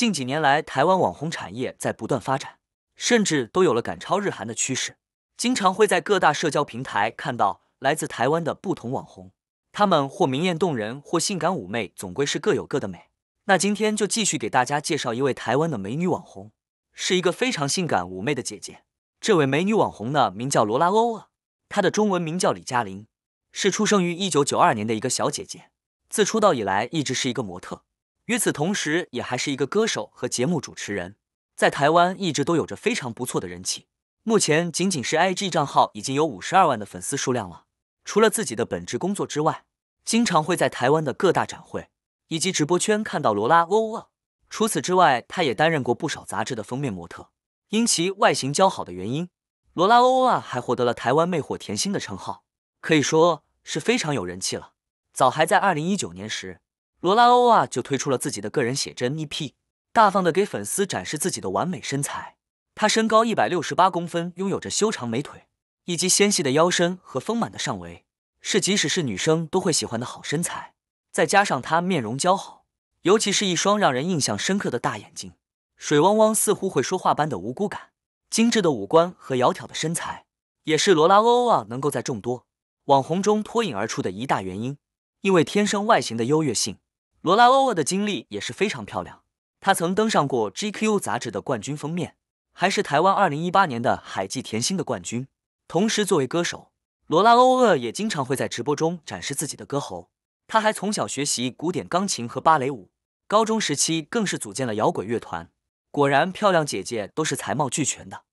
近几年来，台湾网红产业在不断发展，甚至都有了赶超日韩的趋势。经常会在各大社交平台看到来自台湾的不同网红，他们或明艳动人，或性感妩媚，总归是各有各的美。那今天就继续给大家介绍一位台湾的美女网红，是一个非常性感妩媚的姐姐。这位美女网红呢，名叫罗拉欧啊，她的中文名叫李嘉玲，是出生于一九九二年的一个小姐姐。自出道以来，一直是一个模特。与此同时，也还是一个歌手和节目主持人，在台湾一直都有着非常不错的人气。目前，仅仅是 IG 账号已经有五十二万的粉丝数量了。除了自己的本职工作之外，经常会在台湾的各大展会以及直播圈看到罗拉欧欧啊。除此之外，他也担任过不少杂志的封面模特。因其外形姣好的原因，罗拉欧欧啊还获得了台湾魅惑甜心的称号，可以说是非常有人气了。早还在二零一九年时。罗拉欧啊就推出了自己的个人写真 EP，大方的给粉丝展示自己的完美身材。她身高一百六十八公分，拥有着修长美腿，以及纤细的腰身和丰满的上围，是即使是女生都会喜欢的好身材。再加上她面容姣好，尤其是一双让人印象深刻的大眼睛，水汪汪、似乎会说话般的无辜感，精致的五官和窈窕的身材，也是罗拉欧啊能够在众多网红中脱颖而出的一大原因。因为天生外形的优越性。罗拉欧厄的经历也是非常漂亮。她曾登上过 GQ 杂志的冠军封面，还是台湾2018年的海记甜心的冠军。同时，作为歌手，罗拉欧厄也经常会在直播中展示自己的歌喉。她还从小学习古典钢琴和芭蕾舞，高中时期更是组建了摇滚乐团。果然，漂亮姐姐都是才貌俱全的。